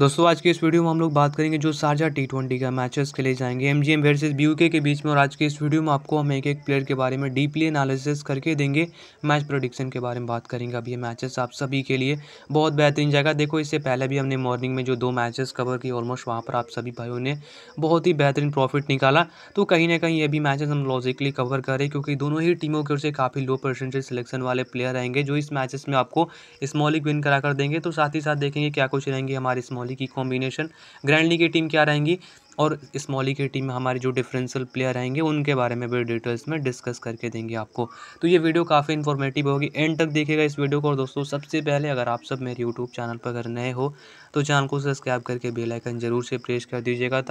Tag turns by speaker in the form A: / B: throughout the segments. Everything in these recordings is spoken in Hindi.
A: दोस्तों आज के इस वीडियो में हम लोग बात करेंगे जो साझा टी ट्वेंटी का मैचेस खेले जाएंगे M G M versus B के बीच में और आज के इस वीडियो में आपको हम एक एक प्लेयर के बारे में डीपली एनालिसिस करके देंगे मैच प्रोडिक्शन के बारे में बात करेंगे अब ये मैचेस आप सभी के लिए बहुत बेहतरीन जगह देखो इससे पहले भी हमने मॉर्निंग में जो दो मैचेस कवर किए ऑलमोस्ट वहाँ पर आप सभी भाइयों ने बहुत ही बेहतरीन प्रॉफिट निकाला तो कहीं ना कहीं ये भी मैचेस हम लॉजिकली कवर करें क्योंकि दोनों ही टीमों की ओर से काफ़ी लो परसेंटेज सिलेक्शन वाले प्लेयर रहेंगे जो इस मैचेस में आपको स्मॉलिक विन करा कर देंगे तो साथ ही साथ देखेंगे क्या कुछ रहेंगे हमारे स्मॉल स्मॉली की कॉम्बिनेशन ग्रैंडली की टीम क्या रहेंगी और स्मॉली की टीम में हमारे जो डिफरेंशियल प्लेयर रहेंगे उनके बारे में भी डिटेल्स में डिस्कस करके देंगे आपको तो ये वीडियो काफ़ी इन्फॉर्मेटिव होगी एंड तक देखेगा इस वीडियो को और दोस्तों सबसे पहले अगर आप सब मेरे यूट्यूब चैनल पर अगर नए हो तो चैनल को सब्सक्राइब करके बेलाइकन ज़रूर से प्रेस कर दीजिएगा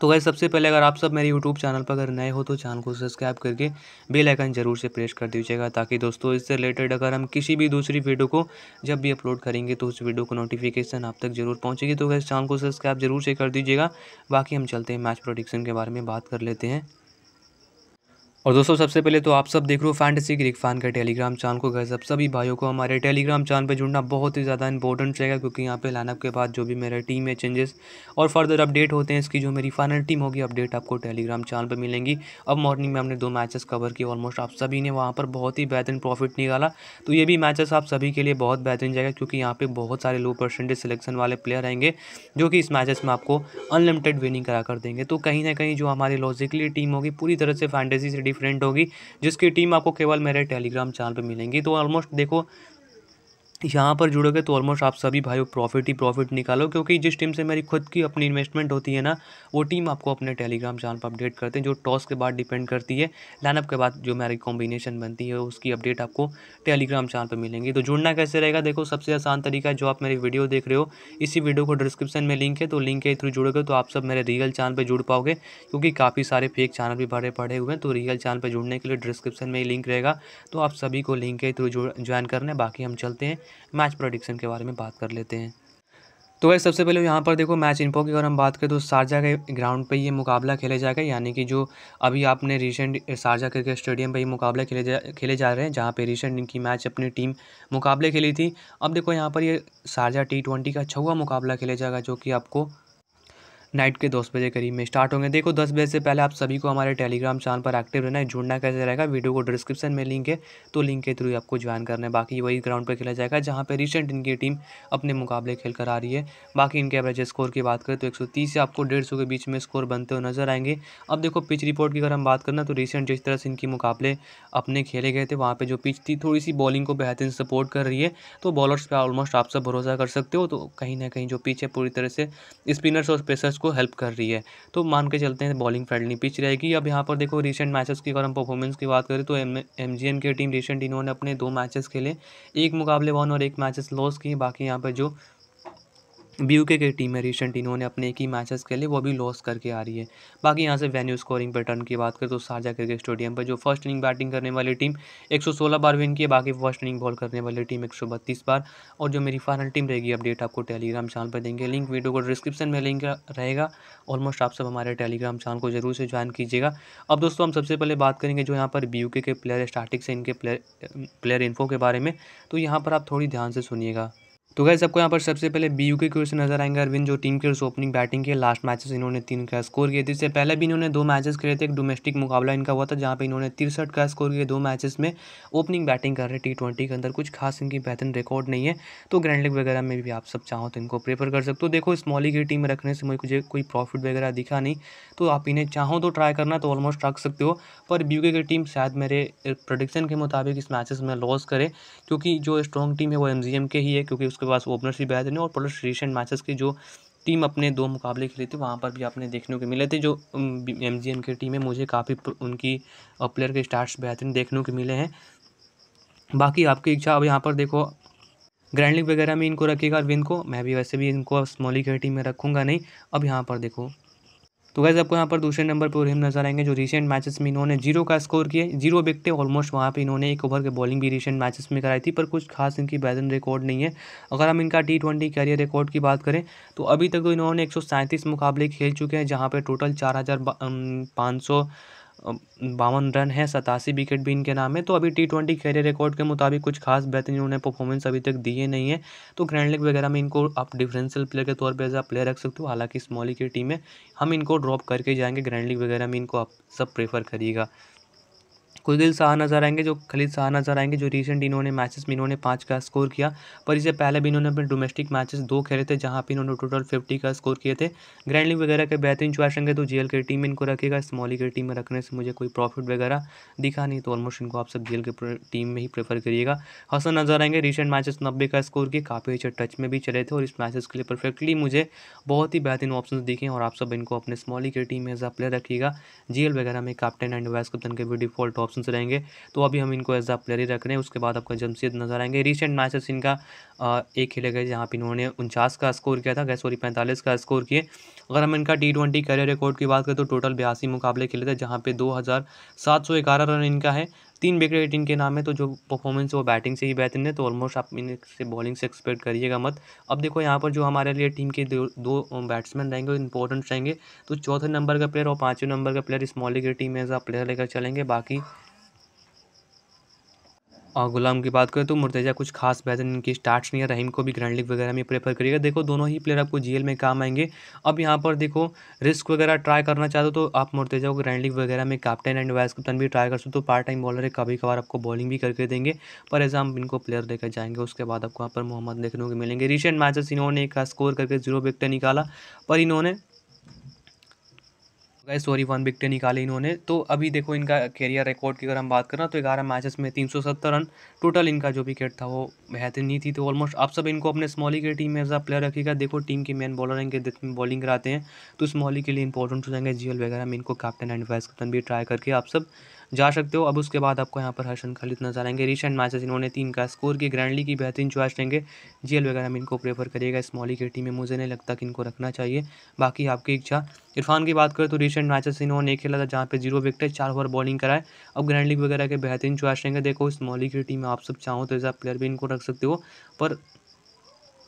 A: तो गाइज सबसे पहले अगर आप सब मेरे यूट्यूब चैनल पर अगर नए हो तो चैनल को सब्सक्राइब करके बेल आइकन जरूर से प्रेस कर दीजिएगा ताकि दोस्तों इससे रिलेटेड अगर हम किसी भी दूसरी वीडियो को जब भी अपलोड करेंगे तो उस वीडियो को नोटिफिकेशन आप तक जरूर पहुँचेगी तो गाइज चैनल को सब्सक्राइब जरूर से कर दीजिएगा बाकी हम चलते हैं मैच प्रोडिक्शन के बारे में बात कर लेते हैं और दोस्तों सबसे पहले तो आप सब देख रहे हो फैंटेसी ग्रीक फैन का टेलीग्राम चैनल को गैस अब सभी भाइयों को हमारे टेलीग्राम चैनल पर जुड़ना बहुत ही ज़्यादा इंपॉर्टेंट रहेगा क्योंकि यहाँ पे लाइनअप के बाद जो भी मेरा टीम है चेंजेस और फर्दर अपडेट होते हैं इसकी जो मेरी फाइनल टीम होगी अपडेट आपको टेलीग्राम चैनल पर मिलेंगी अब मॉर्निंग में हमने दो मैचेस कवर किए ऑलमोस्ट आप सभी ने वहाँ पर बहुत ही बेहतरीन प्रॉफिट निकाला तो ये भी मैचेस आप सभी के लिए बहुत बेहतरीन जाएगा क्योंकि यहाँ पर बहुत सारे लो परसेंटेज सिलेक्शन वाले प्लेयर आएंगे जो कि इस मैचेस में आपको अनलिमिटेड विनिंग करा कर देंगे तो कहीं ना कहीं जो हमारी लॉजिकली टीम होगी पूरी तरह से फैंटेसी से डिफरेंट होगी जिसकी टीम आपको केवल मेरे टेलीग्राम चैनल पर मिलेंगी तो ऑलमोस्ट देखो यहाँ पर जुड़ोगे तो ऑलमोस्ट आप सभी भाई प्रॉफिट ही प्रॉफिट निकालो क्योंकि जिस टीम से मेरी खुद की अपनी इन्वेस्टमेंट होती है ना वो टीम आपको अपने टेलीग्राम चैनल पर अपडेट करते हैं जो टॉस के बाद डिपेंड करती है लाइनअप के बाद जो मेरी कॉम्बिनेशन बनती है उसकी अपडेट आपको टेलीग्राम चैनल पर मिलेंगी तो जुड़ना कैसे रहेगा देखो सबसे आसान तरीका जो आप मेरी वीडियो देख रहे हो इसी वीडियो को डिस्क्रिप्शन में लिंक है तो लिंक के थ्रू जुड़ोगे तो आप सब मेरे रियल चैनल पर जुड़ पाओगे क्योंकि काफ़ी सारे फेक चैनल भी भरे पड़े हुए हैं तो रियल चैनल पर जुड़ने के लिए डिस्क्रिप्शन में ही लिंक रहेगा तो आप सभी को लिंक के थ्रू ज्वाइन करना है बाकी हम चलते हैं मैच प्रोडिक्शन के बारे में बात कर लेते हैं तो वैसे सबसे पहले यहाँ पर देखो मैच इनपो की अगर हम बात करें तो शारजा के ग्राउंड पे ये मुकाबला खेले जाएगा यानी कि जो अभी आपने रिसेंट शारजा क्रिकेट स्टेडियम पे ये मुकाबला खेले जा खेले जा रहे हैं जहाँ पे रिसेंट इनकी मैच अपनी टीम मुकाबले खेली थी अब देखो यहाँ पर ये शारजा टी ट्वेंटी का छवा मुकाबला खेला जाएगा जो कि आपको नाइट के दस बजे करीब में स्टार्ट होंगे देखो दस बजे से पहले आप सभी को हमारे टेलीग्राम चैनल पर एक्टिव रहना है जुड़ना कैसे रहेगा वीडियो को डिस्क्रिप्शन में लिंक है तो लिंक के थ्रू आपको ज्वाइन करना है बाकी वही ग्राउंड पर खेला जाएगा जहाँ पर रिसेंट इनकी टीम अपने मुकाबले खेल कर आ रही है बाकी इनके एवरेज स्कोर की बात करें तो एक से आपको डेढ़ के बीच में स्कोर बनते हुए नजर आएंगे अब देखो पिच रिपोर्ट की अगर हम बात करना तो रिसेंट जिस तरह से इनके मुकाबले अपने खेले गए थे वहाँ पर जो पिच थी थोड़ी सी बॉलिंग को बेहतरीन सपोर्ट कर रही है तो बॉलर्स पर ऑलमोस्ट आप सब भरोसा कर सकते हो तो कहीं ना कहीं जो पिच है पूरी तरह से स्पिनर्स और पेसर्स उसको हेल्प कर रही है तो मान के चलते हैं बॉलिंग फ्रेंडली पिच रहेगी अब यहाँ पर देखो रिसेंट मैचेस की अगर हम परफॉर्मेंस की बात करें तो एम एम की टीम रिसेंट इन्होंने अपने दो मैचेस खेले एक मुकाबले वन और एक मैचेस लॉस किए बाकी यहाँ पर जो बी यू के टीम है रिसेंट इन्होंने अपने एक ही मैचेस खेले वो भी लॉस करके आ रही है बाकी यहाँ से वेन्यू स्कोरिंग पैटर्न की बात करें तो साझा क्रिकेट स्टेडियम पर जो फर्स्ट इनिंग बैटिंग करने वाली टीम 116 बार विन की है बाकी फर्स्ट इनिंग बॉल करने वाली टीम 132 बार और जो मेरी फाइनल टीम रहेगी अपडेट आपको टेलीग्राम चैनल पर देंगे लिंक वीडियो को डिस्क्रिप्शन में लिंक रहेगा ऑलमोस्ट आप सब हमारे टेलीग्राम चैनल को जरूर से ज्वाइन कीजिएगा अब दोस्तों हम सबसे पहले बात करेंगे जो यहाँ पर बी के प्लेयर स्टार्टिंग से इनके प्लेयर प्लेयर इन्फो के बारे में तो यहाँ पर आप थोड़ी ध्यान से सुनिएगा तो गैस आपको यहाँ पर सबसे पहले बी यू के की से नजर आएंगे अरविंद जो टीम के उस ओपनिंग बैटिंग की लास्ट मैचेस इन्होंने तीन का स्कोर किए थे इससे पहले भी इन्होंने दो मैचेस खेले थे एक डोमेस्टिक मुकाबला इनका हुआ था जहाँ पे इन्होंने तिरसठ का स्कोर किया दो मैचेस में ओपनिंग बैटिंग कर रहे हैं टी ट्वेंटी के अंदर कुछ खास इनकी बेहतरीन रिकॉर्ड नहीं है तो ग्रैंड लीग वगैरह में भी आप सब चाहो तो इनको प्रेफर कर सकते हो देखो स्मॉली की टीम में रखने से मुझे कोई प्रॉफिट वगैरह दिखा नहीं तो आप इन्हें चाहो तो ट्राई करना तो ऑलमोस्ट रख सकते हो पर बी की टीम शायद मेरे प्रोडिक्शन eh, के मुताबिक इस मैचेस में लॉस करे क्योंकि जो स्ट्रॉन्ग टीम है वो एम के ही है क्योंकि उसके पास ओपनर्स भी बेहतर है और प्लस रिसेंट मैचेस की जो टीम अपने दो मुकाबले खेले थे वहाँ पर भी आपने देखने को मिले थे जो एम जी एम की टीम है मुझे काफ़ी उनकी प्लेयर के स्टार्स बेहतरीन देखने को मिले हैं बाकी आपकी इच्छा अब यहाँ पर देखो ग्रैंड लीग वगैरह में इनको रखेगा अरविंद को मैं भी वैसे भी इनको स्मॉली की टीम में रखूँगा नहीं अब यहाँ पर देखो तो गैस आपको यहाँ पर दूसरे नंबर पर रोहिम नजर आएंगे जो रिसेंट मैचेस में इन्होंने जीरो का स्कोर किया जीरो विकटे ऑलमोस्ट वहाँ पर इन्होंने एक ओवर के बॉलिंग भी रिसेंट मैचेस में कराई थी पर कुछ खास इनकी बैटिंग रिकॉर्ड नहीं है अगर हम इनका टी ट्वेंटी करियर रिकॉर्ड की बात करें तो अभी तक तो इन्होंने एक मुकाबले खेल चुके हैं जहाँ पर टोटल चार बावन रन है सतासी विकेट भी इनके नाम है तो अभी टी ट्वेंटी कैरियर रिकॉर्ड के मुताबिक कुछ खास बेहतरीन उन्होंने परफॉर्मेंस अभी तक दिए नहीं है तो ग्रैंड लीग वगैरह में इनको आप डिफरेंशियल प्लेयर के तौर पर एज आ प्लेयर रख सकते हो हालांकि स्मॉली की टीम है हम इनको ड्रॉप करके जाएंगे ग्रैंड लीग वगैरह में इनको आप सब प्रेफर करिएगा कुलदिल शाह नज़र आएंगे जो खलीद शाह नज़र आएंगे जो रिसेंट इन्होंने मैचेस में इन्होंने पाँच का स्कोर किया पर इससे पहले भी इन्होंने अपने डोमेस्टिक मैचेस दो खेले थे जहां पर इन्होंने टोटल फिफ्टी का स्कोर किए थे ग्रैंड लीग वगैरह के बेहतरीन चॉइस रहेंगे तो जेल के टीम इनको रखेगा स्मॉली के टीम में रखने से मुझे कोई प्रॉफिट वगैरह दिखा नहीं तो ऑलमोस्ट इनको आप सब जेल के टीम में ही प्रेफर करिएगा हसन नज़र आएंगे रिसेंट मैचेस नब्बे का स्कोर किए काफ़ी अच्छे टच में भी चले थे और इस मैचेस के लिए परफेक्टली मुझे बहुत ही बेहतरीन ऑप्शन दिखे और आप सब इनको अपने स्मॉली के टीम में एज अ प्लेयर रखिएगा जी वगैरह में कैप्टन एंड वैस कप्तन के भी डिफॉल्ट ऑप्शन से रहेंगे तो अभी हम इनको एज अ प्लेयर ही रख रहे हैं उसके बाद आपका जमशेद नजर आएंगे रिसेंट मैचेस इनका एक खेले गए जहाँ पर इन्होंने उनचास का स्कोर किया था गए सॉरी पैंतालीस का स्कोर किए अगर हम इनका टी ट्वेंटी करियर रिकॉर्ड की बात करें तो टोटल बयासी मुकाबले खेले थे जहाँ पे दो हज़ार सात सौ ग्यारह रन इनका है तीन विकेट के नाम है तो जो परफॉर्मेंस वो बैटिंग से ही बेहतरीन है तो ऑलमोस्ट आप इनसे बॉलिंग से एक्सपेक्ट करिएगा मत अब देखो यहाँ पर जो हमारे लिए टीम के दो, दो बैट्समैन रहेंगे इंपॉर्टेंट रहेंगे तो चौथे नंबर का प्लेयर और पाँचवें नंबर का प्लेयर इस मॉलिक टीम में एज प्लेयर लेकर चलेंगे बाकी और गुलाम की बात करें तो मुर्तजा कुछ खास बेहतर इनकी स्टार्ट्स नहीं है रहीम को भी ग्रैंड लीग वगैरह में प्रेफर करिएगा देखो दोनों ही प्लेयर आपको जीएल में काम आएंगे अब यहाँ पर देखो रिस्क वगैरह ट्राई करना चाहते हो तो आप मुर्तजा को ग्रैंड लीग वगैरह में कैप्टन एंड वाइस कैप्टन भी ट्राई कर सकते हो तो पार्ट टाइम बॉलर है कभी कभार आपको बॉलिंग भी करके देंगे पर एग्जाम इनको प्लेयर लेकर जाएंगे उसके बाद आपको यहाँ पर मोहम्मद देखने को मिलेंगे रिसेंट मैचेस इन्होंने एक स्कोर करके जीरो विकटें निकाला पर इन्होंने गए सॉरी वन विकटे निकाली इन्होंने तो अभी देखो इनका कैरियर रिकॉर्ड की अगर हम बात करें तो ग्यारह मैचेस में तीन सौ सत्तर रन टोटल इनका जो विकेट था वो बेहतरीन नहीं थी तो ऑलमोस्ट आप सब इनको अपने स्मॉली के टीम में एज अ प्लेयर रखेगा देखो टीम के मेन बॉलर इनके बॉलिंग कराते हैं तो स्मॉली के लिए इंपॉर्टेंट हो जाएंगे एल वगैरह में इनको कैप्टन एंड वाइस कैप्टन भी ट्राई करके आप सब जा सकते हो अब उसके बाद आपको यहाँ पर हर्षन खलित नजर आएंगे रिसेंट मैचेस इन्होंने तीन का स्कोर किया ग्रैंडली की बेहतरीन चॉइस रहेंगे जीएल वगैरह में इनको प्रेफर करिएगा स्मॉली की टीम में मुझे नहीं लगता कि इनको रखना चाहिए बाकी आपकी इच्छा इरफान की बात करें तो रिसेंट मैचेस इन्होंने खेला था जहाँ पर जीरो विकेट चार ओवर बॉलिंग कराए अब ग्रैंड लीग वगैरह के बेहतरीन चॉइस रहेंगे देखो स्मॉली की टीम में आप सब चाहो तो एज प्लेयर भी इनको रख सकते हो पर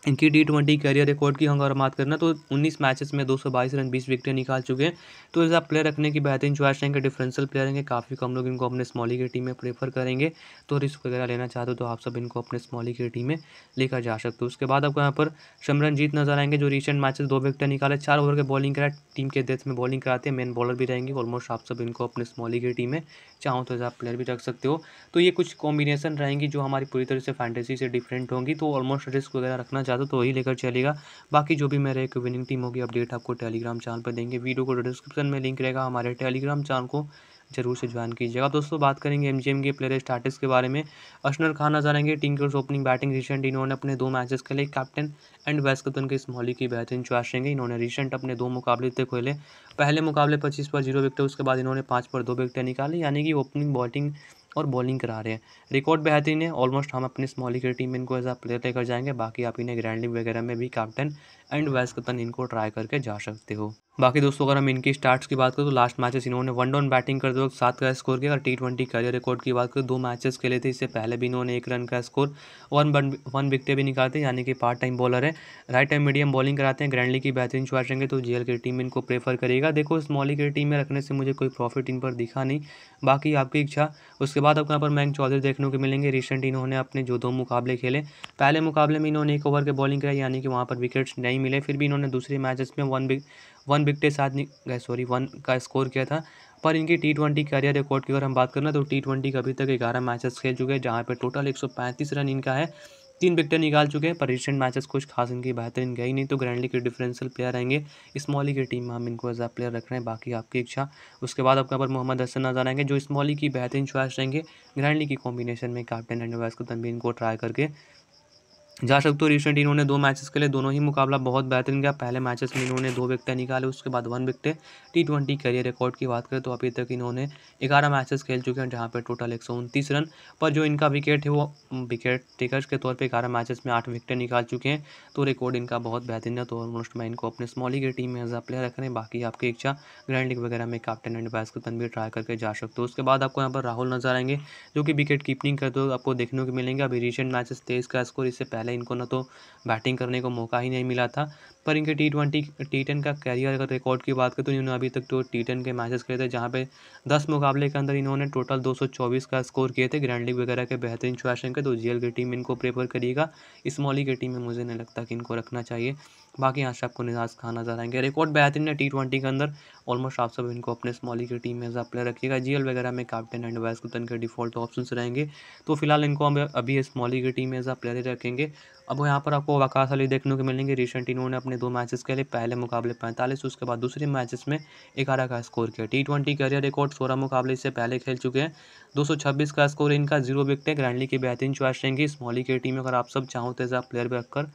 A: इनकी टी ट्वेंटी करियर रिकॉर्ड की अगर बात करना तो 19 मैचेस में 222 रन 20 विकेटें निकाल चुके हैं तो इस आप प्लेयर रखने की बेहतरीन चॉइस रहेंगे डिफरेंशियल प्लेयर रहेंगे काफ़ी कम लोग इनको अपने स्मॉली की टीम में प्रेफर करेंगे तो रिस्क वगैरह लेना चाहते हो तो आप सब इनको अपने स्मॉली की टीम में लेकर जा सकते हो उसके बाद आपको यहाँ पर शमरन जीत नजर आएंगे जो रिसेंट मैचेस दो विकेट निकाले चार ओवर के बॉलिंग कराए टीम के डेथ में बॉलिंग कराते हैं मेन बॉलर भी रहेंगे ऑलमोस्ट आप सब इनको अपने स्मॉली की टीम में चाहो तो आप प्लेयर भी रख सकते हो तो ये कुछ कॉम्बिनेशन रहेंगी जो हमारी पूरी तरह से फैंटेसी से डिफरेंट होंगी तो ऑलमोस्ट रिस्क वगैरह रखना ज़्यादा तो वही लेकर चलेगा बाकी जो भी मेरे एक विनिंग टीम होगी अपडेट आपको टेलीग्राम चैनल पर देंगे वीडियो को डिस्क्रिप्शन में लिंक रहेगा हमारे टेलीग्राम चैनल को जरूर से ज्वाइन कीजिएगा दोस्तों बात करेंगे एमजीएम के प्लेयर स्टार्टिस के बारे में अर्शनल खान नजर आएंगे टीम के ओपनिंग बैटिंग रिसेंट इन्होंने अपने दो मैचेस खेले कैप्टन एंड वैस कप्तान के इस्मोली की बेहतरीन च्वास रहेंगे इन्होंने रिसेंट अपने दो मुकाबले तक खेले पहले मुकाबले पच्चीस पर जीरो विकेट उसके बाद इन्होंने पाँच पर दो विकटें निकाली यानी कि ओपनिंग बॉलिंग और बॉलिंग करा रहे हैं रिकॉर्ड बेहतरीन है ऑलमोस्ट हम अपने स्मॉल क्रिकेट टीम में इनको एज अ प्लेयर लेकर जाएंगे बाकी आप इन्हें ग्रैंड लीग वगैरह में भी कैप्टन एंड वैस कप्तान इनको ट्राई करके जा सकते हो बाकी दोस्तों अगर हम इनकी स्टार्ट्स की बात करें तो लास्ट मैचेस इन्होंने वन डाउन बैटिंग करते वक्त सात का स्कोर किया और टी ट्वेंटी करियर रिकॉर्ड की बात करें दो मैचेस खेले थे इससे पहले भी इन्होंने एक रन का स्कोर वन वन विकटें भी निकालते हैं यानी कि पार्ट टाइम बॉलर है राइट टाइम मीडियम बॉलिंग कराते हैं ग्रैंडली की बेहतरीन शॉट रहेंगे तो जेएल की टीम इनको प्रेफर करेगा देखो स्मॉली की टीम में रखने से मुझे कोई प्रॉफिट इन पर दिखा नहीं बाकी आपकी इच्छा उसके बाद आपको यहाँ पर मैंग चौधरी देखने को मिलेंगे रिसेंट इन्होंने अपने जो दो मुकाबले खेले पहले मुकाबले में इन्होंने एक ओवर के बॉलिंग कराई यानी कि वहाँ पर विकेट्स नहीं नहीं मिले फिर भी इन्होंने दूसरे मैचेस में वन बिग वन विकेट के साथ गए सॉरी वन का स्कोर किया था पर इनकी टी ट्वेंटी करियर रिकॉर्ड की अगर हम बात करना तो टी ट्वेंटी अभी तक ग्यारह मैचेस खेल चुके हैं जहाँ पर टोटल एक सौ पैंतीस रन इनका है तीन विकेटें निकाल चुके हैं पर रिसेंट मैचेस कुछ खास इनकी बेहतरीन गई नहीं तो ग्रैंडली के डिफरेंशियल प्लेयर रहेंगे स्मॉली की टीम में हम इनको एज आ प्लेयर रख रहे हैं बाकी आपकी इच्छा उसके बाद आपके यहाँ पर मोहम्मद हसन नजर आएंगे जो स्मॉली की बेहतरीन च्वाइस रहेंगे ग्रैंडली की कॉम्बिनेशन में कैप्टन एंड वाइस को तनबीन को ट्राई करके जा सकते हो रिसेंट इन्होंने दो मैचेस के लिए दोनों ही मुकाबला बहुत बेहतरीन किया पहले मैचेस में इन्होंने दो विकटें निकाले उसके बाद वन विकटें टी ट्वेंटी करियर रिकॉर्ड की बात करें तो अभी तक इन्होंने ग्यारह मैचेस खेल चुके हैं जहाँ पर टोटल एक रन पर जो इनका विकेट है वो विकेट टेकर्स के तौर पर ग्यारह मैचेस में आठ विकटें निकाल चुके हैं तो रिकॉर्ड इनका बहुत बेहतरीन है तो ऑलमोस्ट मैं इनको अपने स्मॉल लीग टीम में एज अ प्लेयर रख रहे हैं बाकी आपकी इच्छा ग्रैंड लीग वगैरह में कैप्टन एंड वाइस कप्तान भी ट्राई करके जा सकते हो उसके बाद आपको यहाँ पर राहुल नजर आएंगे जो कि विकेट कीपिंग करते हो आपको देखने को मिलेंगे अभी रिसेंट मैचेस तेईस का स्कोर इससे पहले पहले इनको ना तो बैटिंग करने को मौका ही नहीं मिला था पर इनके टी ट्वेंटी टी टेन का कैरियर अगर रिकॉर्ड की बात करें तो इन्होंने अभी तक तो टी टेन के मैचेस खेले थे जहाँ पे दस मुकाबले के अंदर इन्होंने टोटल चौबीस का स्कोर किए थे ग्रैंड लीग वगैरह के बेहतरीन शुआशन के तो जी की टीम इनको प्रेफर करिएगा स्मॉल e की टीम में मुझे नहीं लगता कि इनको रखना चाहिए बाकी यहाँ से आपको निजाज खान नजर आएंगे रिकॉर्ड बेहतरीन है टी ट्वेंटी के अंदर ऑलमोस्ट आप सब इनको अपने स्मॉल e की टीम में एज प्लेयर रखिएगा जी वगैरह में कैप्टन एंड वाइस कुतन के डिफॉल्ट ऑप्शन रहेंगे तो फिलहाल इनको हम अभी स्मॉली e की टीम में एज प्लेयर रखेंगे अब यहाँ पर आपको वकास अली देखने को मिलेंगे रिसेंट इन्होंने अपने दो मैचेस के लिए पहले मुकाबले पैंतालीस उसके बाद दूसरे मैचेस में ग्यारह का स्कोर किया टी ट्वेंटी करियर रिकॉर्ड सोलह मुकाबले इससे पहले खेल चुके हैं छब्बीस का स्कोर इनका जीरो है ग्रैंडली की बेहतरीन चॉइस रहेंगी स्मॉली की टीम अगर आप सब चाहो तो एज प्लेयर भी रखकर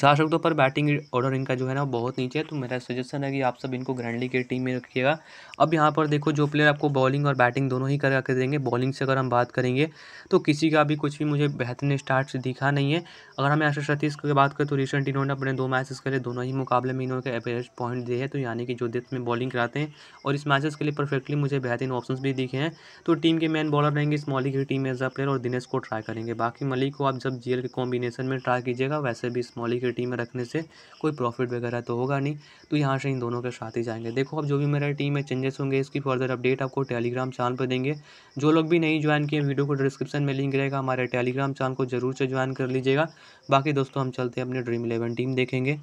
A: चार शब्दों पर बैटिंग ऑर्डर इनका जो है ना बहुत नीचे है तो मेरा सजेशन है कि आप सब इनको ग्रैंडली के टीम में रखिएगा अब यहाँ पर देखो जो प्लेयर आपको बॉलिंग और बैटिंग दोनों ही करा कर देंगे बॉलिंग से अगर हम बात करेंगे तो किसी का भी कुछ भी मुझे बेहतरीन स्टार्ट दिखा नहीं है अगर हम आशा सतीश की बात करें तो रिसेंट इन्होंने अपने दो मैचेस के लिए दोनों ही मुकाबले में इन्होंने एवरेज पॉइंट दिए हैं तो यानी कि जो डेथ में बॉलिंग कराते हैं और इस मैचेस के लिए परफेक्टली मुझे बेहतरीन ऑप्शन भी दिखे हैं तो टीम के मेन बॉलर रहेंगे इस मॉलिक की टीम एज अ प्लेयर और दिनेश को ट्राई करेंगे बाकी मलिक को आप जब जी के कॉम्बिनेशन में ट्राई कीजिएगा वैसे भी इस मॉलिक सिक्योरिटी में रखने से कोई प्रॉफिट वगैरह तो होगा नहीं तो यहाँ से इन दोनों के साथ ही जाएंगे देखो अब जो भी मेरा टीम में चेंजेस होंगे इसकी फर्दर अपडेट आपको टेलीग्राम चैनल पर देंगे जो लोग भी नहीं ज्वाइन किए वीडियो को डिस्क्रिप्शन में लिंक रहेगा हमारे टेलीग्राम चैनल को जरूर से ज्वाइन कर लीजिएगा बाकी दोस्तों हम चलते हैं अपने ड्रीम इलेवन टीम देखेंगे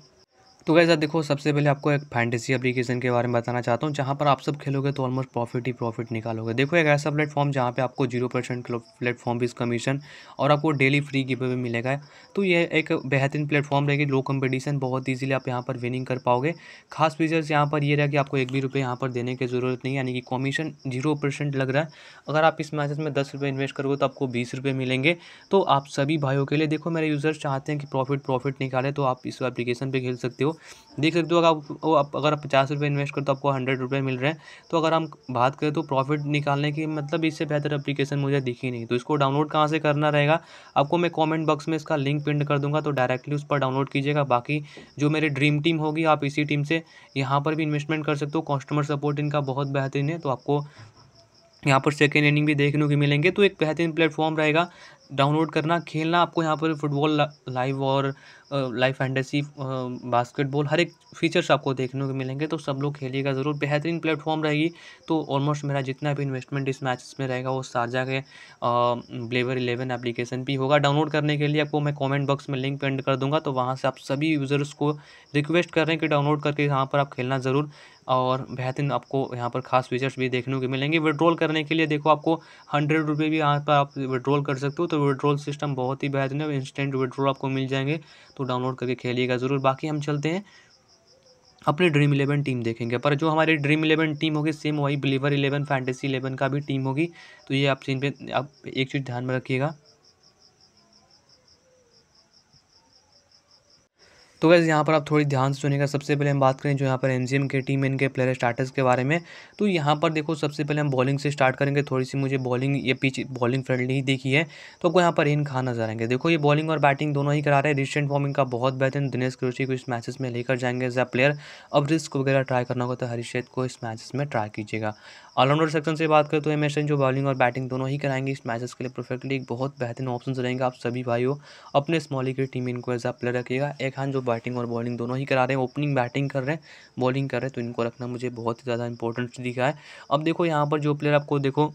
A: तो कैसे देखो सबसे पहले आपको एक फैंटेसी एप्लीकेशन के बारे में बताना चाहता हूँ जहाँ पर आप सब खेलोगे तो ऑलमोस्ट प्रॉफिट ही प्रॉफिट निकालोगे देखो एक ऐसा प्लेटफॉर्म जहाँ पे आपको जीरो परसेंट प्लेटफॉर्म भी कमीशन और आपको डेली फ्री गिवे भी मिलेगा तो ये एक बेहतरीन प्लेटफॉर्म रहेगी लो कम्पिटिशन बहुत ईजिली आप यहाँ पर विनिंग कर पाओगे खास फीचर्स यहाँ पर ये रहा कि आपको एक भी रुपये यहाँ पर देने की ज़रूरत नहीं यानी कि कमीशन जीरो परसेंट लग रहा है अगर आप इस मैसेज में दस रुपये इन्वेस्ट करोगे तो आपको बीस रुपये मिलेंगे तो आप सभी भाइयों के लिए देखो मेरे यूज़र्स चाहते हैं कि प्रॉफिट प्रॉफिट निकाले तो आप इस एप्लीकेशन पर खेल सकते हो हो देख सकते हो अगर आप अगर आप पचास रुपये इन्वेस्ट करो तो आपको हंड्रेड रुपये मिल रहे हैं तो अगर हम बात करें तो प्रॉफिट निकालने की मतलब इससे बेहतर एप्लीकेशन मुझे दिखी नहीं तो इसको डाउनलोड कहाँ से करना रहेगा आपको मैं कमेंट बॉक्स में इसका लिंक पिंड कर दूंगा तो डायरेक्टली उस पर डाउनलोड कीजिएगा बाकी जो मेरी ड्रीम टीम होगी आप इसी टीम से यहाँ पर भी इन्वेस्टमेंट कर सकते हो कस्टमर सपोर्ट इनका बहुत बेहतरीन है तो आपको यहाँ पर सेकेंड इनिंग भी देखने को मिलेंगे तो एक बेहतरीन प्लेटफॉर्म रहेगा डाउनलोड करना खेलना आपको यहाँ पर फुटबॉल लाइव और लाइव फैंटेसी बास्केटबॉल हर एक फीचर्स आपको देखने को मिलेंगे तो सब लोग खेलिएगा ज़रूर बेहतरीन प्लेटफॉर्म रहेगी तो ऑलमोस्ट मेरा जितना भी इन्वेस्टमेंट इस मैच में रहेगा वो साझा के ब्लेवर इलेवन एप्लीकेशन भी होगा डाउनलोड करने के लिए आपको मैं कॉमेंट बॉक्स में लिंक पेंड कर दूँगा तो वहाँ से आप सभी यूज़र्स को रिक्वेस्ट कर रहे हैं कि डाउनलोड करके यहाँ पर आप खेलना ज़रूर और बेहतरीन आपको यहाँ पर खास फीचर्स भी देखने को मिलेंगे विड्रॉल करने के लिए देखो आपको हंड्रेड रुपये भी यहाँ पर आप विड्रॉल कर सकते हो तो विड्रॉल सिस्टम बहुत ही बेहतरीन है इंस्टेंट विड्रॉल आपको मिल जाएंगे तो डाउनलोड करके खेलिएगा ज़रूर बाकी हम चलते हैं अपनी ड्रीम इलेवन टीम देखेंगे पर जो हमारी ड्रीम इलेवन टीम होगी सेम वही बिलीवर इलेवन फैंटेसी इलेवन का भी टीम होगी तो ये आप चीन पर आप एक चीज़ ध्यान में रखिएगा तो वैसे यहाँ पर आप थोड़ी ध्यान से सुनेगा सबसे पहले हम बात करें जो यहाँ पर एन के टीम इनके प्लेयर स्टार्टर्स के बारे में तो यहाँ पर देखो सबसे पहले हम बॉलिंग से स्टार्ट करेंगे थोड़ी सी मुझे बॉलिंग ये पिच बॉलिंग फ्रेंडली ही देखी है तो आपको यहाँ पर इन खान नजर आएंगे देखो ये बॉलिंग और बैटिंग दोनों ही करा रहे हैं रिसेंट फॉर्म इनका बहुत बेहतरीन दिनेश कुरेशी को इस मैचेस में लेकर जाएंगे एज अ प्लेयर अब रिस्क वगैरह ट्राई करना होगा तो हरीशेद को इस मैचेस में ट्राई कीजिएगा ऑलराउंडर सेक्शन से बात करें तो एम जो बॉलिंग और बैटिंग दोनों ही कराएंगे इस मैचेस के लिए परफेक्टली एक बहुत बेहतरीन ऑप्शन रहेंगे आप सभी भाइयों अपने स्मॉली की टीम इनको एज अ प्लेयर रखिएगा एक खान जो बैटिंग और बॉलिंग दोनों ही करा रहे हैं ओपनिंग बैटिंग कर रहे हैं बॉलिंग कर रहे हैं तो इनको रखना मुझे बहुत ही ज़्यादा इंपॉर्टेंट दिखा है अब देखो यहाँ पर जो प्लेयर आपको देखो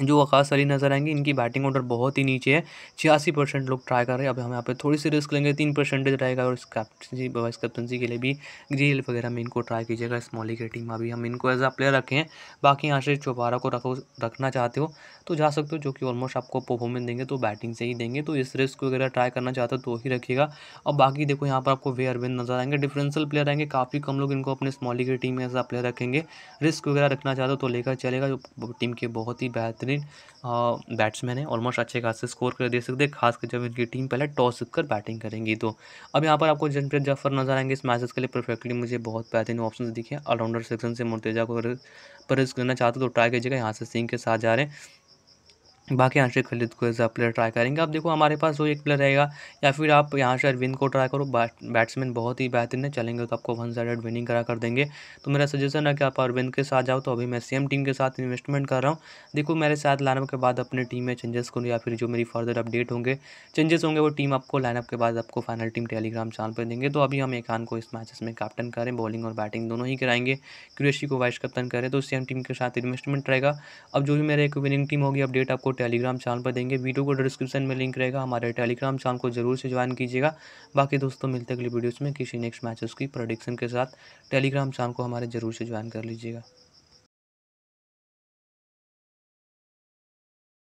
A: जो वकास अली नज़र आएंगे इनकी बैटिंग ऑर्डर बहुत ही नीचे है छियासी परसेंट लोग ट्राई कर रहे हैं अब हम यहाँ पे थोड़ी सी रिस्क लेंगे तीन परसेंटेज रहेगा और इस कैप्टनसी वाइस कैप्टनसी के लिए भी ग्रील वगैरह में इनको ट्राई कीजिएगा स्मॉली की टीम में भी हम इनको एज आ प्लेयर रखें हैं बाकी आशीष चौबारा को रखो रखना चाहते हो तो जा सकते हो जो कि ऑलमोस्ट आपको परफॉर्मेंस देंगे तो बैटिंग से ही देंगे तो इस रिस्क वगैरह ट्राई करना चाहते हो तो ही रखिएगा और बाकी देखो यहाँ पर आपको वे अरविंद नज़र आएंगे डिफ्रेंसल प्लेयर आएंगे काफ़ी कम लोग इनको अपने स्मॉली की टीम में एज अ प्लेयर रखेंगे रिस्क वगैरह रखना चाहते हो तो लेकर चलेगा जो टीम के बहुत ही बेहतर बेहतरीन बैट्समैन है ऑलमोस्ट अच्छे खासे स्कोर कर दे सकते हैं खासकर जब इनकी टीम पहले टॉस कर बैटिंग करेंगी तो अब यहाँ पर आपको जनप्रीत जफर नजर आएंगे इस मैचेस के लिए परफेक्टली मुझे बहुत बेहतरीन ऑप्शन दिखे ऑलराउंडर सेक्शन से मुर्तेजा को परेज करना चाहते तो ट्राई कीजिएगा यहाँ से सिंह के साथ जा रहे हैं बाकी से खलीद को ऐसा प्लेयर ट्राई करेंगे आप देखो हमारे पास वो एक प्लेयर रहेगा या फिर आप यहाँ से अरविंद को ट्राई करो बैट्समैन बहुत ही बेहतरीन है चलेंगे तो आपको वन साइड विनिंग करा कर देंगे तो मेरा सजेशन है कि आप अरविंद के साथ जाओ तो अभी मैं सेम टीम के साथ इन्वेस्टमेंट कर रहा हूँ देखो मेरे साथ लाइनअप के बाद अपने टीम में चेंजेस करूँ या फिर जो मेरी फर्दर अपडेट होंगे चेंजेस होंगे वो टीम आपको लाइनअप के बाद आपको फाइनल टीम टेलीग्राम चैनल पर देंगे तो अभी हम एक को इस मैचेस में कैप्टन करें बॉलिंग और बैटिंग दोनों ही कराएंगे क्रेशी को वाइस कैप्टन करें तो सेम टीम के साथ इन्वेस्टमेंट रहेगा अब जो भी मेरे एक विनिंग टीम होगी अपडेट आपको टेलीग्राम चैनल पर देंगे वीडियो को डिस्क्रिप्शन में लिंक रहेगा हमारे टेलीग्राम चैनल को जरूर से ज्वाइन कीजिएगा बाकी दोस्तों मिलते अगली वीडियोज़ में किसी नेक्स्ट मैचेस की प्रोडिक्शन के साथ टेलीग्राम चैनल को हमारे जरूर से ज्वाइन कर लीजिएगा